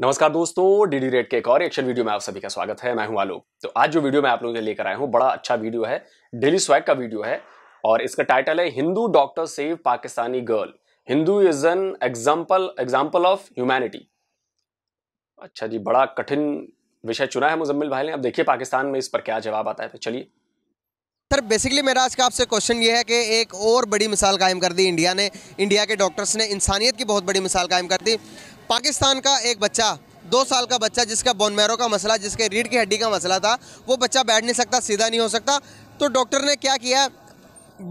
नमस्कार दोस्तों DD rate के एक और एक्शन वीडियो में आप सभी का स्वागत है मैं हूं आलोक तो आज जो वीडियो मैं आप लोगों के लेकर आया हूं बड़ा अच्छा वीडियो है डेली स्वैग का वीडियो है और इसका टाइटल है Hindu doctor save Pakistani girl Hindu is an example example of humanity अच्छा जी बड़ा कठिन विषय चुना है मुजम्मिल भाई ने अब देखिए पाकिस्तान में इस पर क्या जवाब आता है तो चलिए सर बेसिकली मेरा आज का आपसे क्वेश्चन ये है कि एक और बड़ी मिसाल कायम कर दी इंडिया ने इंडिया के डॉक्टर्स ने इंसानियत की बहुत बड़ी मिसाल कायम कर दी पाकिस्तान का एक बच्चा दो साल का बच्चा जिसका बोनमेरो का मसला जिसके रीढ़ की हड्डी का मसला था वो बच्चा बैठ नहीं सकता सीधा नहीं हो सकता तो डॉक्टर ने क्या किया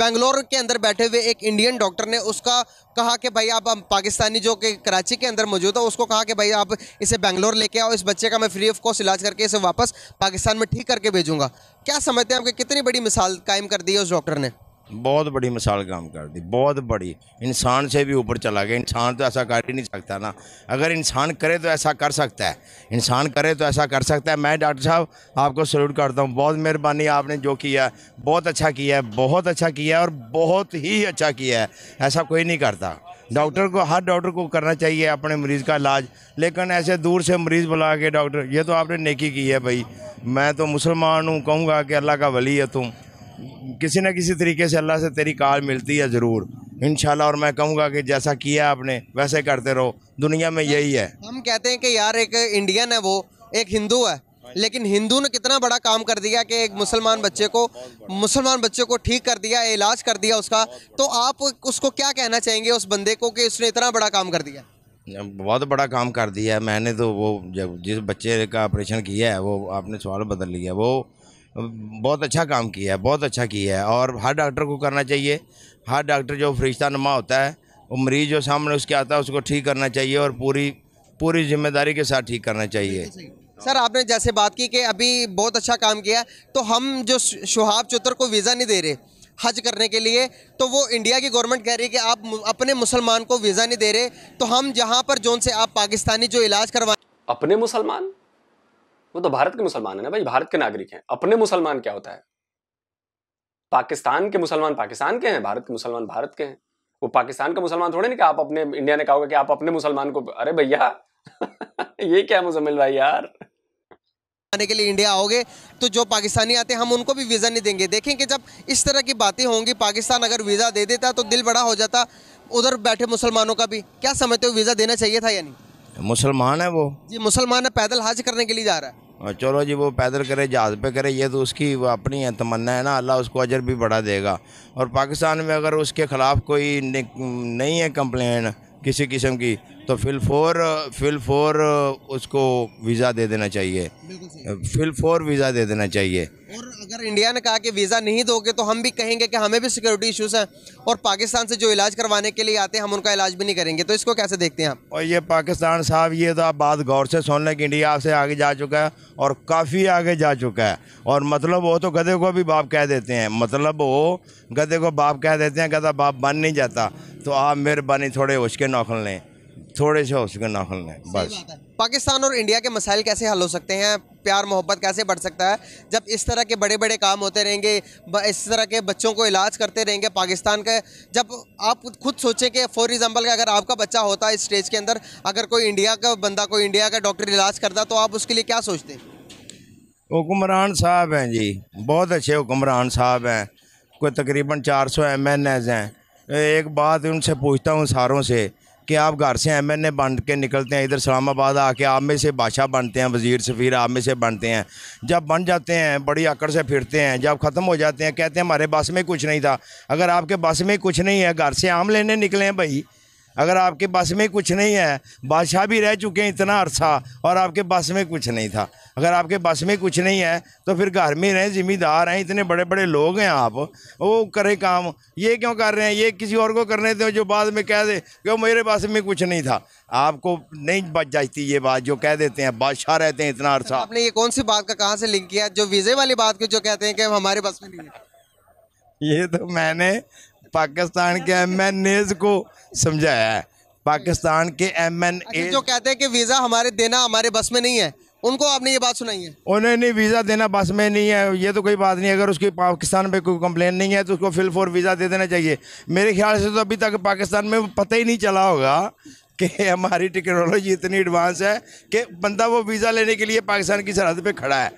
बेंगलोर के अंदर बैठे हुए एक इंडियन डॉक्टर ने उसका कहा कि भाई आप पाकिस्तानी जो कि कराची के अंदर मौजूद है उसको कहा कि भाई आप इसे बेंगलोर लेके आओ इस बच्चे का मैं फ्री ऑफ कॉस्ट इलाज करके इसे वापस पाकिस्तान में ठीक करके भेजूंगा क्या समझते हैं आपके कितनी बड़ी मिसाल कायम कर दी है उस डॉक्टर ने बहुत बड़ी मिसाल काम कर दी बहुत बड़ी इंसान से भी ऊपर चला गया इंसान तो ऐसा कर ही नहीं सकता ना अगर इंसान करे तो ऐसा कर सकता है इंसान करे तो ऐसा कर सकता है मैं डॉक्टर साहब आपको सल्यूट करता हूँ बहुत मेहरबानी आपने जो किया बहुत अच्छा किया है बहुत अच्छा किया है और बहुत ही अच्छा किया है ऐसा कोई नहीं करता डॉक्टर को हर डॉक्टर को करना चाहिए अपने मरीज़ का इलाज लेकिन ऐसे दूर से मरीज़ बुला के डॉक्टर ये तो आपने नेकी की है भाई मैं तो मुसलमान हूँ कहूँगा कि अल्लाह का वली है तुम किसी न किसी तरीके से अल्लाह से तेरी कार मिलती है ज़रूर इन और मैं कहूँगा कि जैसा किया आपने वैसे करते रहो दुनिया में यही है हम कहते हैं कि यार एक इंडियन है वो एक हिंदू है लेकिन हिंदू ने कितना बड़ा काम कर दिया कि एक मुसलमान बच्चे को मुसलमान बच्चे को ठीक कर दिया इलाज कर दिया उसका तो आप उसको क्या कहना चाहेंगे उस बंदे को कि उसने इतना बड़ा काम कर दिया बहुत बड़ा काम कर दिया मैंने तो वो जब जिस बच्चे का ऑपरेशन किया है वो आपने सवाल बदल लिया वो बहुत अच्छा काम किया है बहुत अच्छा किया है और हर डॉक्टर को करना चाहिए हर डॉक्टर जो फरिश्ता नमा होता है वो मरीज़ जो सामने उसके आता है उसको ठीक करना चाहिए और पूरी पूरी जिम्मेदारी के साथ ठीक करना चाहिए सर आपने जैसे बात की कि अभी बहुत अच्छा काम किया तो हम जो शुहाब चौतर को वीज़ा नहीं दे रहे हज करने के लिए तो वो इंडिया की गवर्नमेंट कह रही है कि आप अपने मुसलमान को वीज़ा नहीं दे रहे तो हम जहाँ पर जोन से आप पाकिस्तानी जो इलाज करवा अपने मुसलमान वो तो भारत के मुसलमान है ना भाई भारत के नागरिक हैं अपने मुसलमान क्या होता है पाकिस्तान के मुसलमान पाकिस्तान के हैं भारत के मुसलमान भारत के हैं वो पाकिस्तान का मुसलमान थोड़े ना कि आप अपने इंडिया ने कहा कि आप अपने मुसलमान को अरे भैया ये क्या मुजमिल भाई यार आने के लिए इंडिया आओगे तो जो पाकिस्तानी आते हैं हम उनको भी वीज़ा नहीं देंगे देखें कि जब इस तरह की बातें होंगी पाकिस्तान अगर वीज़ा दे देता तो दिल बड़ा हो जाता उधर बैठे मुसलमानों का भी क्या समझते हो वीज़ा देना चाहिए था या नहीं मुसलमान है वो जी मुसलमान है पैदल हाज करने के लिए जा रहा है चलो जी वो पैदल करे जहाज़ पे करे ये तो उसकी अपनी है तमन्ना है ना अल्लाह उसको अजर भी बढ़ा देगा और पाकिस्तान में अगर उसके ख़िलाफ़ कोई नहीं है कंप्लेन किसी किस्म की तो फिल फोर फिल फोर उसको वीज़ा दे देना चाहिए फिल फोर वीज़ा दे देना चाहिए और अगर इंडिया ने कहा कि वीज़ा नहीं दोगे तो हम भी कहेंगे कि हमें भी सिक्योरिटी इश्यूज़ हैं और पाकिस्तान से जो इलाज करवाने के लिए आते हैं हम उनका इलाज भी नहीं करेंगे तो इसको कैसे देखते हैं आप और ये पाकिस्तान साहब ये तो आप बात गौर से सुन लें कि इंडिया आपसे आगे जा चुका है और काफ़ी आगे जा चुका है और मतलब वो तो गधे को भी बाप कह देते हैं मतलब वो गधे को बाप कह देते हैं गधा बाप बन नहीं जाता तो आप मेहरबानी थोड़े उसके नौखल लें थोड़े से हो सके नाखल ने बस पाकिस्तान और इंडिया के मसाइल कैसे हल हो सकते हैं प्यार मोहब्बत कैसे बढ़ सकता है जब इस तरह के बड़े बड़े काम होते रहेंगे इस तरह के बच्चों को इलाज करते रहेंगे पाकिस्तान के जब आप खुद सोचें कि फॉर एग्ज़ाम्पल अगर आपका बच्चा होता इस स्टेज के अंदर अगर कोई इंडिया का बंदा कोई इंडिया का डॉक्टर इलाज करता तो आप उसके लिए क्या सोचते हैं साहब हैं जी बहुत अच्छे हुक्मरान साहब हैं कोई तकरीबन चार सौ एम हैं एक बात उनसे पूछता हूँ सारों से कि आप घर से एम एन ए बन के निकलते हैं इधर इस्लामाबाद आके आप में से बादशाह बनते हैं वजीर सफ़ीर आप में से बनते हैं जब बन जाते हैं बड़ी आकड़ से फिरते हैं जब ख़त्म हो जाते हैं कहते हैं हमारे बस में कुछ नहीं था अगर आपके बस में कुछ नहीं है घर से आम लेने निकले हैं भाई अगर आपके बस में कुछ नहीं है बादशाह भी रह चुके हैं इतना अरसा और आपके बस में कुछ नहीं था अगर आपके बस में कुछ नहीं है तो फिर घर में रहें जिम्मेदार हैं इतने बड़े बड़े लोग हैं आप वो करें काम ये क्यों कर रहे हैं ये किसी और को करने दो जो बाद में कह दे क्यों मेरे बस में कुछ नहीं था आपको नहीं बच जाती ये बात जो कह देते हैं बादशाह रहते हैं इतना अरसा आपने ये कौन सी बात का कहाँ से लिंक किया जो वीज़े वाली बात को जो कहते हैं कि हमारे बस में नहीं है ये तो मैंने पाकिस्तान के एम एन एज को समझाया है पाकिस्तान के एम एन अच्छा, जो कहते हैं कि वीज़ा हमारे देना हमारे बस में नहीं है उनको आपने ये बात सुनाई है उन्हें नहीं वीज़ा देना बस में नहीं है ये तो कोई बात नहीं अगर उसकी पाकिस्तान पे कोई कंप्लेन नहीं है तो उसको फिल फॉर वीज़ा दे देना चाहिए मेरे ख्याल से तो अभी तक पाकिस्तान में पता ही नहीं चला होगा कि हमारी टेक्नोलॉजी इतनी एडवांस है कि बंदा वो वीज़ा लेने के लिए पाकिस्तान की सरहद पे खड़ा है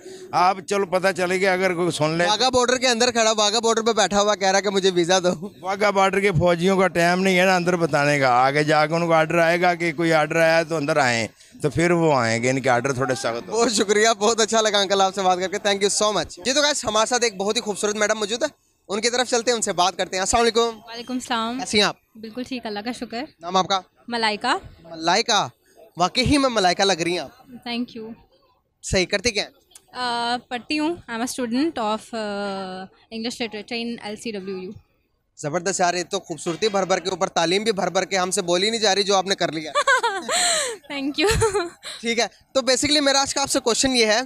आप चलो पता चलेगा अगर कोई सुन ले वाघा बॉर्डर के अंदर खड़ा वाघा बॉर्डर पे बैठा हुआ कह रहा कि मुझे वीज़ा दो वाघा बॉर्डर के फौजियों का टाइम नहीं है ना अंदर बताने का आगे जाकर उनको आर्डर आएगा कि कोई आर्डर आया तो अंदर आए तो फिर वो आएंगे इनके आर्डर थोड़े स्वागत बहुत शुक्रिया बहुत अच्छा लगा अंकल आपसे बात करके थैंक यू सो मच जी तो कैसे हमारे साथ एक बहुत ही खूबसूरत मैडम मौजूद है उनकी तरफ चलते हैं उनसे बात करते हैं असल वाले आप बिल्कुल ठीक अल्लाह का शुक्र नाम आपका मलाइका मलाइका वाकई ही मैं मलाइका लग रही हूँ आप थैंक यू सही करती क्या uh, पढ़ती हूँ I am student of English literature in L C W U ज़बरदस्त यार ये तो खूबसूरती भर भर के ऊपर तालीम भी भर भर के हमसे बोली नहीं जा रही जो आपने कर लिया थैंक यू ठीक है तो बेसिकली मेरा आज का आपसे क्वेश्चन ये है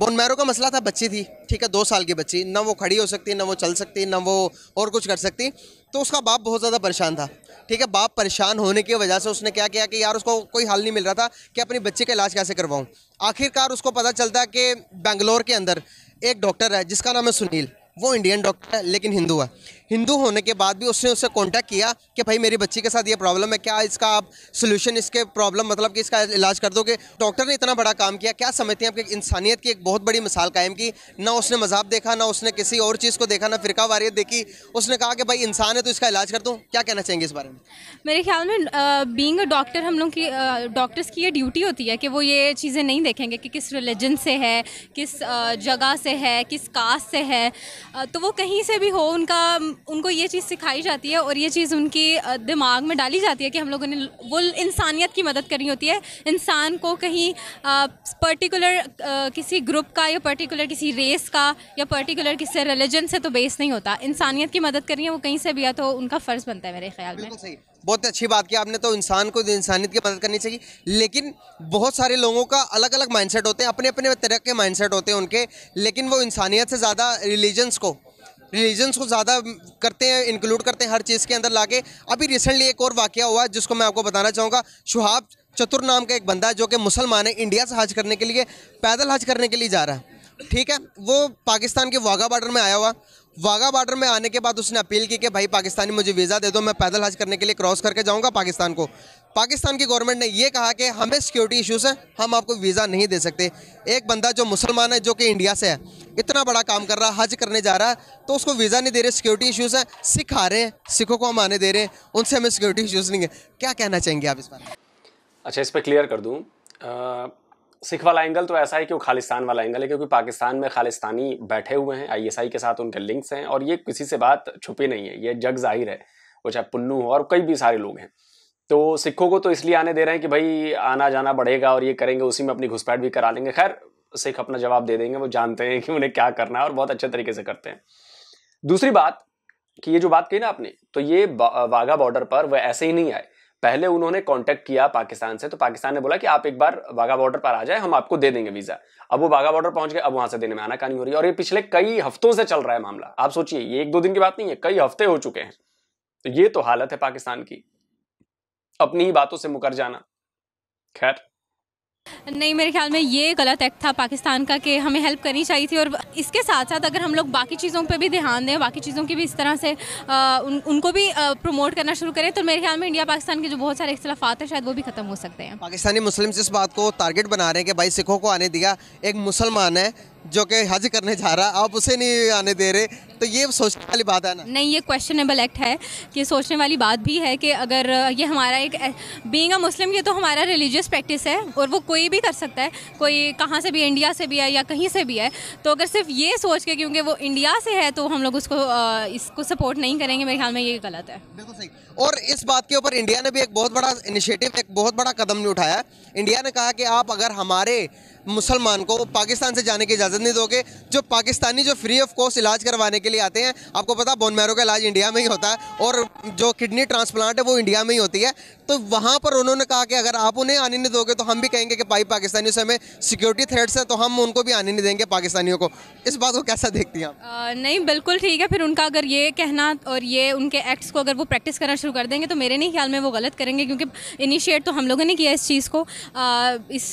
बोन मैरो का मसला था बच्ची थी ठीक है दो साल की बच्ची ना वो खड़ी हो सकती ना वो चल सकती ना वो और कुछ कर सकती तो उसका बाप बहुत ज़्यादा परेशान था ठीक है बाप परेशान होने की वजह से उसने क्या किया कि यार उसको कोई हल नहीं मिल रहा था कि अपनी बच्चे का इलाज कैसे करवाऊँ आखिरकार उसको पता चलता है कि बेंगलोर के अंदर एक डॉक्टर है जिसका नाम है सुनील वो इंडियन डॉक्टर है लेकिन हिंदू है हिंदू होने के बाद भी उसने उससे कॉन्टैक्ट किया कि भाई मेरी बच्ची के साथ ये प्रॉब्लम है क्या इसका आप सोल्यूशन इसके प्रॉब्लम मतलब कि इसका इलाज कर दोगे डॉक्टर ने इतना बड़ा काम किया क्या समझते हैं आपके इंसानियत की एक बहुत बड़ी मिसाल कायम की ना उसने मजाब देखा ना उसने किसी और चीज़ को देखा ना फिरका वारियत देखी उसने कहा कि भाई इंसान है तो इसका इलाज कर दूँ क्या कहना चाहेंगे इस बारे में मेरे ख्याल में बींग डॉक्टर हम लोग की डॉक्टर्स की ये ड्यूटी होती है कि वो ये चीज़ें नहीं देखेंगे कि किस रिलीजन से है किस जगह से है किस कास्ट से है तो वो कहीं से भी हो उनका उनको ये चीज़ सिखाई जाती है और ये चीज़ उनकी दिमाग में डाली जाती है कि हम लोगों ने वो इंसानियत की मदद करनी होती है इंसान को कहीं पर्टिकुलर किसी ग्रुप का या पर्टिकुलर किसी रेस का या पर्टिकुलर किसी रिलीजन से तो बेस नहीं होता इंसानियत की मदद करनी है वो कहीं से भी है तो उनका फ़र्ज़ बनता है मेरे ख्याल में बहुत अच्छी बात की आपने तो इंसान को इंसानियत की मदद करनी चाहिए लेकिन बहुत सारे लोगों का अलग अलग माइंडसेट होते हैं अपने अपने तरह के माइंडसेट होते हैं उनके लेकिन वो इंसानियत से ज़्यादा रिलीजन्स को रिलीजन्स को ज़्यादा करते हैं इंक्लूड करते हैं हर चीज़ के अंदर लाके अभी रिसेंटली एक और वाक्य हुआ जिसको मैं आपको बताना चाहूँगा शुहाब चतुर नाम का एक बंदा जो कि मुसलमान है इंडिया से हज करने के लिए पैदल हज करने के लिए जा रहा है ठीक है वो पाकिस्तान के वाघा बॉर्डर में आया हुआ वाघा बॉर्डर में आने के बाद उसने अपील की कि भाई पाकिस्तानी मुझे वीज़ा दे दो मैं पैदल हज करने के लिए क्रॉस करके जाऊँगा पाकिस्तान को पाकिस्तान की गवर्नमेंट ने यह कहा कि हमें सिक्योरिटी इश्यूज हैं हम आपको वीज़ा नहीं दे सकते एक बंदा जो मुसलमान है जो कि इंडिया से है इतना बड़ा काम कर रहा है हज करने जा रहा है तो उसको वीज़ा नहीं दे रहे सिक्योरिटी इश्यूज़ हैं सिख आ रहे हैं सिखों को हम आने दे रहे हैं उनसे हमें सिक्योरिटी इशूज़ नहीं है क्या कहना चाहेंगे आप इस बार अच्छा इस पर क्लियर कर दूँ सिख वाला एंगल तो ऐसा है कि वो खालिस्तान वाला एंगल है क्योंकि पाकिस्तान में खालिस्तानी बैठे हुए हैं आईएसआई के साथ उनके लिंक्स हैं और ये किसी से बात छुपी नहीं है ये जग जाहिर है वो चाहे पुन्नू हो और कई भी सारे लोग हैं तो सिखों को तो इसलिए आने दे रहे हैं कि भाई आना जाना बढ़ेगा और ये करेंगे उसी में अपनी घुसपैठ भी करा लेंगे खैर सिख अपना जवाब दे देंगे वो जानते हैं कि उन्हें क्या करना है और बहुत अच्छे तरीके से करते हैं दूसरी बात कि ये जो बात कही ना आपने तो ये वाघा बॉर्डर पर वह ऐसे ही नहीं आए पहले उन्होंने कॉन्टेक्ट किया पाकिस्तान से तो पाकिस्तान ने बोला कि आप एक बार वाघा बॉर्डर पर आ जाए हम आपको दे देंगे वीजा अब वो वाघा बॉर्डर पहुंच गए अब वहां से देने में आना कहानी हो रही है और ये पिछले कई हफ्तों से चल रहा है मामला आप सोचिए ये एक दो दिन की बात नहीं है कई हफ्ते हो चुके हैं तो ये तो हालत है पाकिस्तान की अपनी ही बातों से मुकर जाना खैर नहीं मेरे ख्याल में ये गलत एक्ट था पाकिस्तान का कि हमें हेल्प करनी चाहिए थी और इसके साथ साथ अगर हम लोग बाकी चीज़ों पे भी ध्यान दें बाकी चीज़ों की भी इस तरह से आ, उन, उनको भी प्रमोट करना शुरू करें तो मेरे ख्याल में इंडिया पाकिस्तान के जो बहुत सारे इख्तलाफात हैं शायद वो भी ख़त्म हो सकते हैं पाकिस्तानी मुस्लिम इस बात को टारगेट बना रहे हैं कि भाई सिखों को आने दिया एक मुसलमान है जो कि हज करने जा रहा आप उसे नहीं आने दे रहे तो ये सोचने वाली बात है ना नहीं ये क्वेश्चनेबल एक्ट है कि सोचने वाली बात भी है कि अगर ये हमारा एक बींग अ मुस्लिम ये तो हमारा रिलीजियस प्रैक्टिस है और वो कोई भी कर सकता है कोई कहाँ से भी इंडिया से भी है या कहीं से भी है तो अगर सिर्फ ये सोच के क्योंकि वो इंडिया से है तो हम लोग उसको इसको सपोर्ट नहीं करेंगे मेरे ख्याल में ये गलत है बिल्कुल सही और इस बात के ऊपर इंडिया ने भी एक बहुत बड़ा इनिशिएटिव एक बहुत बड़ा कदम नहीं उठाया इंडिया ने कहा कि आप अगर हमारे मुसलमान को पाकिस्तान से जाने की इजाज़त नहीं दोगे जो पाकिस्तानी जो फ्री ऑफ कॉस्ट इलाज करवाने के लिए आते हैं आपको पता बोन मैरो का इलाज इंडिया में ही होता है और जो किडनी ट्रांसप्लांट है वो इंडिया में ही होती है तो वहाँ पर उन्होंने कहा कि अगर आप उन्हें आने नहीं दोगे तो हम भी कहेंगे कि भाई पाकिस्तानियों से हमें सिक्योरिटी थ्रेड्स है तो हम उनको भी आने नहीं देंगे पाकिस्तानियों को इस बात को कैसा देखती हैं नहीं बिल्कुल ठीक है फिर उनका अगर ये कहना और ये उनके एक्ट्स को अगर वो प्रैक्टिस करना शुरू कर देंगे तो मेरे नहीं ख्याल में वो गलत करेंगे क्योंकि इनिशिएट तो हम लोगों ने किया इस चीज़ को इस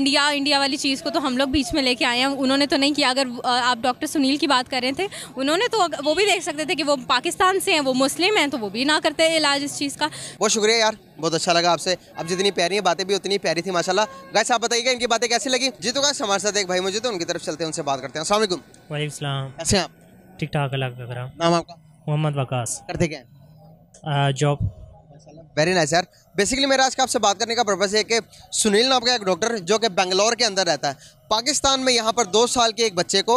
इंडिया क्या इंडिया वाली चीज़ को तो हम लोग बीच में लेके आए हैं उन्होंने तो नहीं किया अगर आप डॉक्टर सुनील की बात कर रहे थे उन्होंने तो वो भी देख सकते थे कि वो पाकिस्तान से हैं वो मुस्लिम हैं तो वो भी ना करते इलाज इस चीज़ का बहुत शुक्रिया यार बहुत अच्छा लगा आपसे अब जितनी प्यारी बातें भी उतनी प्यारी थी माशाला गैस आप बताइए इनकी बातें कैसी लगी जी तो गैस हमारे साथ एक भाई मुझे तो उनकी तरफ चलते हैं उनसे बात करते हैं असल वाईक कैसे आप ठीक ठाक अल्लाह नाम आपका मोहम्मद वकास करते क्या जॉब वेरी नाइस यार बेसिकली मेरा आज का आपसे बात करने का पर्पज़ है कि सुनील नाम का एक डॉक्टर जो कि बेंगलोर के अंदर रहता है पाकिस्तान में यहाँ पर दो साल के एक बच्चे को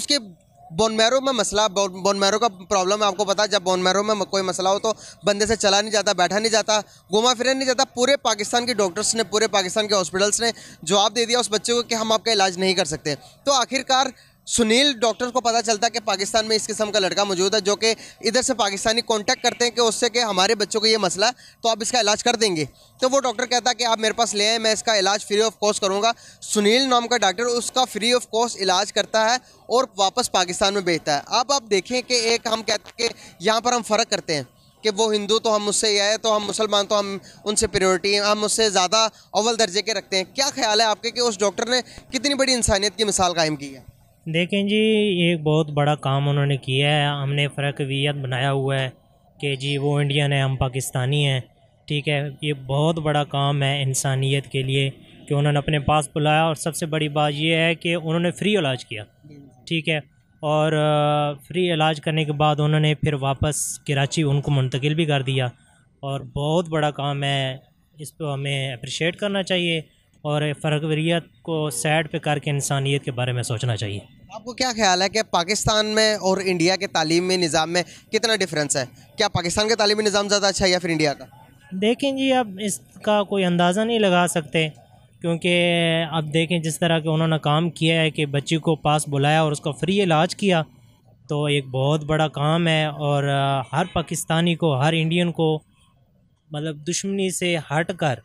उसके बोनमैरो में मसला बोनमैरो का प्रॉब्लम है आपको पता है जब बोनमैरो में कोई मसला हो तो बंदे से चला नहीं जाता बैठा नहीं जाता घुमा फिरा नहीं जाता पूरे पाकिस्तान के डॉक्टर्स ने पूरे पाकिस्तान के हॉस्पिटल्स ने जवाब दे दिया उस बच्चे को कि हम आपका इलाज नहीं कर सकते तो आखिरकार सुनील डॉक्टर को पता चलता है कि पाकिस्तान में इस किस्म का लड़का मौजूद है जो कि इधर से पाकिस्तानी कांटेक्ट करते हैं कि उससे कि हमारे बच्चों को ये मसला है तो आप इसका इलाज कर देंगे तो वो डॉक्टर कहता है कि आप मेरे पास ले आए मैं इसका इलाज फ्री ऑफ कॉस्ट करूँगा सुनील नाम का डॉक्टर उसका फ्री ऑफ कॉस्ट इलाज करता है और वापस पाकिस्तान में भेजता है अब आप देखें कि एक हम कहते हैं कि यहाँ पर हम फ़र्क करते हैं कि वो हिंदू तो हम उससे ये आए तो हम मुसलमान तो हम उनसे प्रियोरिटी हैं हम उससे ज़्यादा अव्वल दर्जे के रखते हैं क्या ख्याल है आपके कि उस डॉक्टर ने कितनी बड़ी इंसानियत की मिसाल कायम की है देखें जी एक बहुत बड़ा काम उन्होंने किया है हमने फ़र्कवियत बनाया हुआ है कि जी वो इंडियन है हम पाकिस्तानी हैं ठीक है ये बहुत बड़ा काम है इंसानियत के लिए कि उन्होंने अपने पास बुलाया और सबसे बड़ी बात यह है कि उन्होंने फ्री इलाज किया ठीक है और फ्री इलाज करने के बाद उन्होंने फिर वापस कराची उनको मुंतकिल भी कर दिया और बहुत बड़ा काम है इस पर हमें अप्रिशिएट करना चाहिए और वरीत को सैड पे करके इंसानियत के बारे में सोचना चाहिए आपको क्या ख्याल है कि पाकिस्तान में और इंडिया के तालीमी निज़ाम में कितना डिफरेंस है क्या पाकिस्तान का तालीमी निज़ाम ज़्यादा अच्छा है या फिर इंडिया का देखें जी अब इसका कोई अंदाज़ा नहीं लगा सकते क्योंकि अब देखें जिस तरह के उन्होंने काम किया है कि बच्ची को पास बुलाया और उसका फ्री इलाज किया तो एक बहुत बड़ा काम है और हर पाकिस्तानी को हर इंडियन को मतलब दुश्मनी से हट कर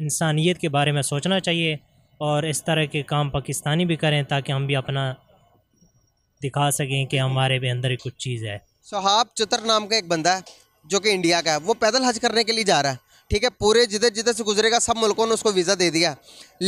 इंसानियत के बारे में सोचना चाहिए और इस तरह के काम पाकिस्तानी भी करें ताकि हम भी अपना दिखा सकें कि हमारे भी अंदर कुछ चीज़ है सोहाब चतर नाम का एक बंदा है जो कि इंडिया का है वो पैदल हज करने के लिए जा रहा है ठीक है पूरे जिधर जिधर से गुजरेगा सब मुल्कों ने उसको वीज़ा दे दिया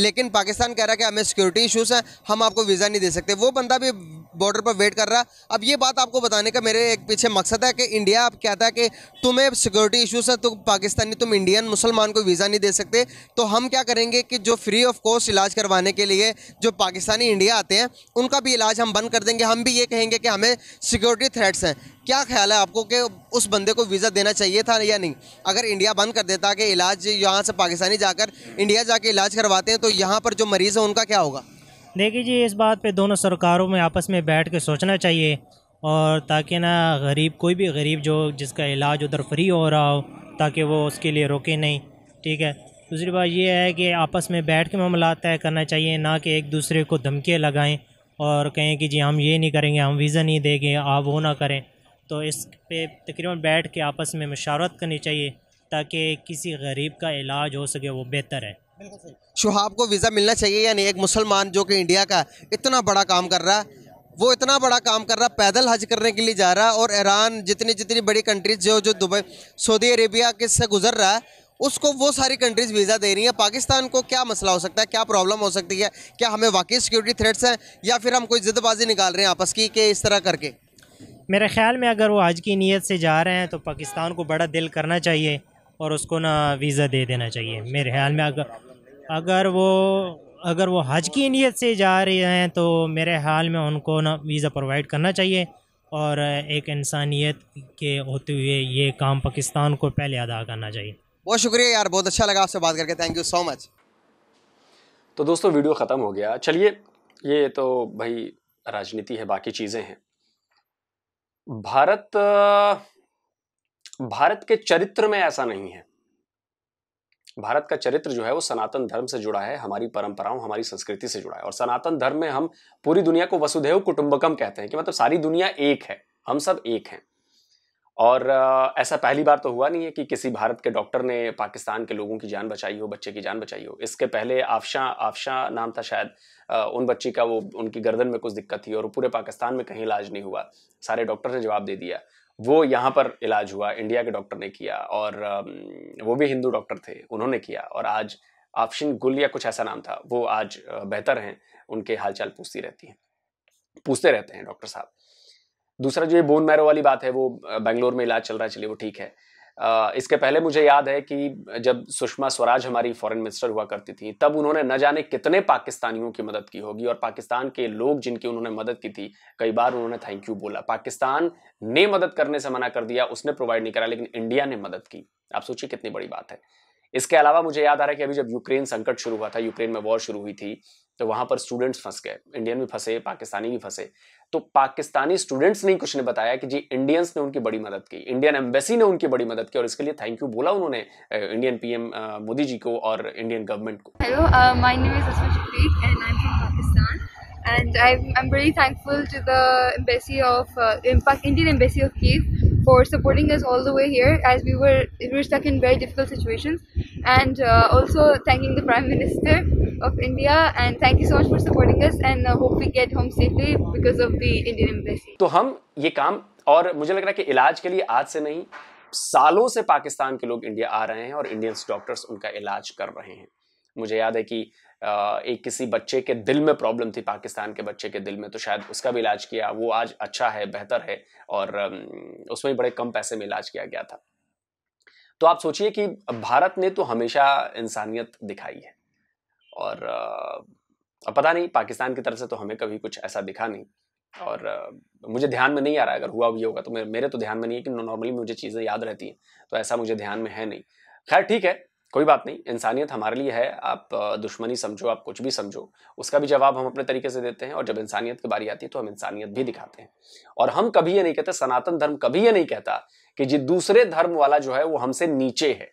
लेकिन पाकिस्तान कह रहा है कि हमें सिक्योरिटी इशूज़ हैं हम आपको वीज़ा नहीं दे सकते वो बंदा भी बॉर्डर पर वेट कर रहा है अब ये बात आपको बताने का मेरे एक पीछे मकसद है कि इंडिया अब कहता है कि तुम्हें सिक्योरिटी इशूज़ है तो पाकिस्तानी तुम इंडियन मुसलमान को वीज़ा नहीं दे सकते तो हम क्या करेंगे कि जो फ्री ऑफ कॉस्ट इलाज करवाने के लिए जो पाकिस्तानी इंडिया आते हैं उनका भी इलाज हम बंद कर देंगे हम भी ये कहेंगे कि हमें सिक्योरिटी थ्रेट्स हैं क्या ख्याल है आपको कि उस बंदे को वीज़ा देना चाहिए था या नहीं अगर इंडिया बंद कर देता कि इलाज यहाँ से पाकिस्तानी जाकर इंडिया जाके इलाज करवाते हैं तो यहाँ पर जो मरीज़ है उनका क्या होगा देखिए जी इस बात पे दोनों सरकारों में आपस में बैठ के सोचना चाहिए और ताकि ना गरीब कोई भी गरीब जो जिसका इलाज उधर फ्री हो रहा हो ताकि वो उसके लिए रोके नहीं ठीक है दूसरी बात यह है कि आपस में बैठ के मामला तय करना चाहिए ना कि एक दूसरे को धमकियाँ लगाएँ और कहें कि जी हम ये नहीं करेंगे हम वीज़ा नहीं देंगे आप वो ना करें तो इस पे तकरीबन बैठ के आपस में मशावरत करनी चाहिए ताकि किसी गरीब का इलाज हो सके वो बेहतर है शुहाब को वीज़ा मिलना चाहिए या नहीं एक मुसलमान जो कि इंडिया का इतना बड़ा काम कर रहा है वो इतना बड़ा काम कर रहा पैदल हज करने के लिए जा रहा और ईरान जितनी जितनी बड़ी कंट्रीज जो जो दुबई सऊदी अरेबिया के से गुजर रहा है उसको वो सारी कंट्रीज वीज़ा दे रही हैं पाकिस्तान को क्या मसला हो सकता है क्या प्रॉब्लम हो सकती है क्या हमें वाकई सिक्योरिटी थ्रेट्स हैं या फिर हम कोई जिद्दबाजी निकाल रहे हैं आपस की कि इस तरह करके मेरे ख्याल में अगर वो हज की नीयत से जा रहे हैं तो पाकिस्तान को बड़ा दिल करना चाहिए और उसको ना वीज़ा दे देना चाहिए मेरे ख्याल में अगर अगर वो अगर वो हज की नीयत से जा रहे हैं तो मेरे हाल में उनको ना वीज़ा प्रोवाइड करना चाहिए और एक इंसानियत के होते हुए ये काम पाकिस्तान को पहले अदा करना चाहिए बहुत शुक्रिया यार बहुत अच्छा लगा आपसे बात करके थैंक यू सो मच तो दोस्तों वीडियो ख़त्म हो गया चलिए ये तो भाई राजनीति है बाकी चीज़ें हैं भारत भारत के चरित्र में ऐसा नहीं है भारत का चरित्र जो है वो सनातन धर्म से जुड़ा है हमारी परंपराओं हमारी संस्कृति से जुड़ा है और सनातन धर्म में हम पूरी दुनिया को वसुधैव कुटुंबकम कहते हैं कि मतलब सारी दुनिया एक है हम सब एक हैं और ऐसा पहली बार तो हुआ नहीं है कि किसी भारत के डॉक्टर ने पाकिस्तान के लोगों की जान बचाई हो बच्चे की जान बचाई हो इसके पहले आफशा आफशा नाम था शायद उन बच्ची का वो उनकी गर्दन में कुछ दिक्कत थी और पूरे पाकिस्तान में कहीं इलाज नहीं हुआ सारे डॉक्टर ने जवाब दे दिया वो यहाँ पर इलाज हुआ इंडिया के डॉक्टर ने किया और वो भी हिंदू डॉक्टर थे उन्होंने किया और आज आपशिन गुल या कुछ ऐसा नाम था वो आज बेहतर हैं उनके हालचाल पूछती रहती हैं पूछते रहते हैं डॉक्टर साहब दूसरा जो ये बोन मैरो वाली बात है वो बेंगलोर में इलाज चल रहा है चलिए वो ठीक है इसके पहले मुझे याद है कि जब सुषमा स्वराज हमारी फॉरेन मिनिस्टर हुआ करती थी तब उन्होंने न जाने कितने पाकिस्तानियों की मदद की होगी और पाकिस्तान के लोग जिनकी उन्होंने मदद की थी कई बार उन्होंने थैंक यू बोला पाकिस्तान ने मदद करने से मना कर दिया उसने प्रोवाइड नहीं करा लेकिन इंडिया ने मदद की आप सोचिए कितनी बड़ी बात है इसके अलावा मुझे याद आ रहा है कि अभी जब यूक्रेन संकट शुरू हुआ था यूक्रेन में वॉर शुरू हुई थी तो वहां पर स्टूडेंट्स फंस गए इंडियन भी फंसे पाकिस्तानी भी फंसे तो पाकिस्तानी स्टूडेंट्स ने कुछ ने बताया कि जी इंडियंस ने उनकी बड़ी मदद की इंडियन एम्बेसी ने उनकी बड़ी मदद की और इसके लिए थैंक यू बोला उन्होंने इंडियन पीएम मोदी जी को और इंडियन गवर्नमेंट को hello my name is and I am from Pakistan and I am very thankful to the embassy of Indian embassy of Kyiv for supporting us all the way here as we were we stuck in very difficult situations and uh, also thanking the Prime Minister of India and thank you so much for supporting us and uh, hope we get home safely because of the Indian embassy. to hum ye kaam aur mujhe lag raha hai ki ilaaj ke liye aaj se nahi सालों से पाकिस्तान के लोग India आ रहे हैं और Indians doctors उनका इलाज कर रहे हैं मुझे याद है कि एक किसी बच्चे के दिल में प्रॉब्लम थी पाकिस्तान के बच्चे के दिल में तो शायद उसका भी इलाज किया वो आज अच्छा है बेहतर है और उसमें बड़े कम पैसे में इलाज किया गया था तो आप सोचिए कि भारत ने तो हमेशा इंसानियत दिखाई है और पता नहीं पाकिस्तान की तरफ से तो हमें कभी कुछ ऐसा दिखा नहीं और आ, मुझे ध्यान में नहीं आ रहा है अगर हुआ भी होगा तो मेरे तो ध्यान में नहीं है कि नॉर्मली मुझे चीज़ें याद रहती हैं तो ऐसा मुझे ध्यान में है नहीं खैर ठीक है कोई बात नहीं इंसानियत हमारे लिए है आप दुश्मनी समझो आप कुछ भी समझो उसका भी जवाब हम अपने तरीके से देते हैं और जब इंसानियत की बारी आती है तो हम इंसानियत भी दिखाते हैं और हम कभी ये नहीं कहते सनातन धर्म कभी ये नहीं कहता कि जी दूसरे धर्म वाला जो है वो हमसे नीचे है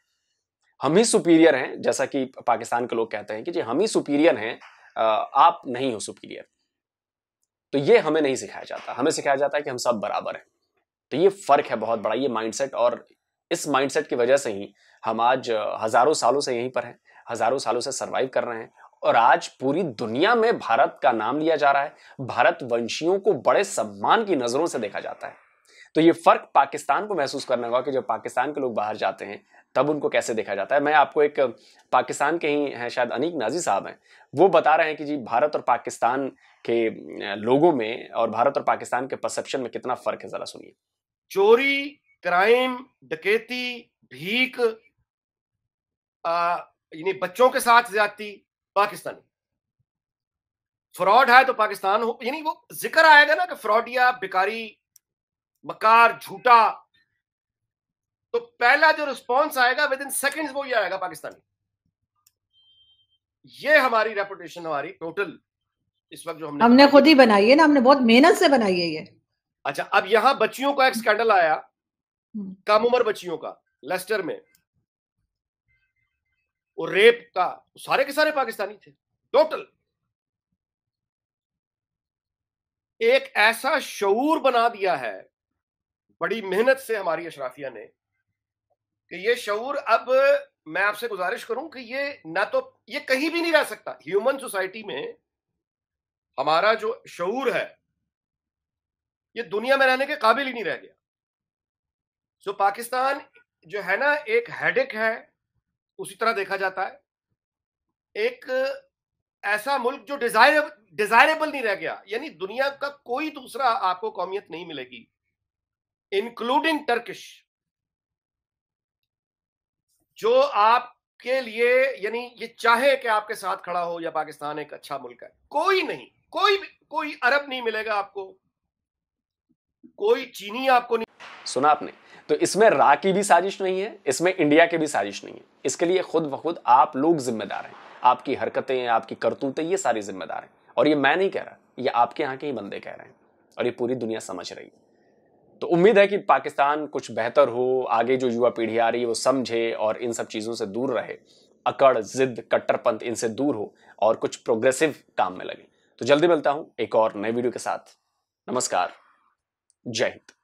हम ही सुपीरियर हैं जैसा कि पाकिस्तान के लोग कहते हैं कि जी हम ही सुपीरियर हैं आप नहीं हो सुपीरियर तो ये हमें नहीं सिखाया जाता हमें सिखाया जाता है कि हम सब बराबर हैं तो ये फर्क है बहुत बड़ा ये माइंडसेट और इस माइंडसेट की वजह से ही हम आज हजारों सालों से यहीं पर हैं हजारों सालों से सरवाइव कर रहे हैं और आज पूरी दुनिया में भारत का नाम लिया जा रहा है भारत वंशियों को बड़े सम्मान की नजरों से देखा जाता है तो ये फर्क पाकिस्तान को महसूस करना होगा कि जब पाकिस्तान के लोग बाहर जाते हैं तब उनको कैसे देखा जाता है मैं आपको एक पाकिस्तान के ही हैं शायद अनीक नाजी साहब हैं वो बता रहे हैं कि जी भारत और पाकिस्तान के लोगों में और भारत और पाकिस्तान के परसेप्शन में कितना फर्क है जरा सुनिए चोरी क्राइम डकैती भीख यानी बच्चों के साथ ज्यादती पाकिस्तानी फ्रॉड है तो पाकिस्तान हो यानी वो जिक्र आएगा ना कि फ्रॉडिया बेकारी मकार झूठा तो पहला जो रिस्पॉन्स आएगा विद इन सेकेंड वो ये आएगा पाकिस्तानी ये हमारी रेपुटेशन हमारी टोटल इस वक्त जो हमने हमने खुद ही बनाई है ना हमने बहुत मेहनत से बनाई है ये अच्छा अब यहां बच्चियों का एक स्कैंडल आया हम्म। कम उम्र बच्चियों का लेस्टर में और रेप का तो सारे के सारे पाकिस्तानी थे टोटल एक ऐसा शूर बना दिया है बड़ी मेहनत से हमारी अशराफिया ने कि ये शूर अब मैं आपसे गुजारिश करूं कि ये ना तो ये कहीं भी नहीं रह सकता ह्यूमन सोसाइटी में हमारा जो शूर है ये दुनिया में रहने के काबिल ही नहीं रह गया सो पाकिस्तान जो है ना एक हेडेक है उसी तरह देखा जाता है एक ऐसा मुल्क जो डिजायर डिजायरेबल नहीं रह गया यानी दुनिया का कोई दूसरा आपको कौमियत नहीं मिलेगी इंक्लूडिंग टर्किश जो आपके लिए यानी ये चाहे कि आपके साथ खड़ा हो या पाकिस्तान एक अच्छा मुल्क है कोई नहीं कोई कोई अरब नहीं मिलेगा आपको कोई चीनी आपको नहीं सुना आपने तो इसमें रा की भी साजिश नहीं है इसमें इंडिया की भी साजिश नहीं है इसके लिए खुद ब खुद आप लोग जिम्मेदार हैं आपकी हरकतें आपकी करतूतें ये सारी जिम्मेदार हैं और ये मैं नहीं कह रहा ये आपके यहाँ के ही बंदे कह रहे हैं और ये पूरी दुनिया समझ रही है तो उम्मीद है कि पाकिस्तान कुछ बेहतर हो आगे जो युवा पीढ़ी आ रही है वो समझे और इन सब चीज़ों से दूर रहे अकड़ जिद कट्टरपंथ इनसे दूर हो और कुछ प्रोग्रेसिव काम में लगे तो जल्दी मिलता हूँ एक और नए वीडियो के साथ नमस्कार जय हिंद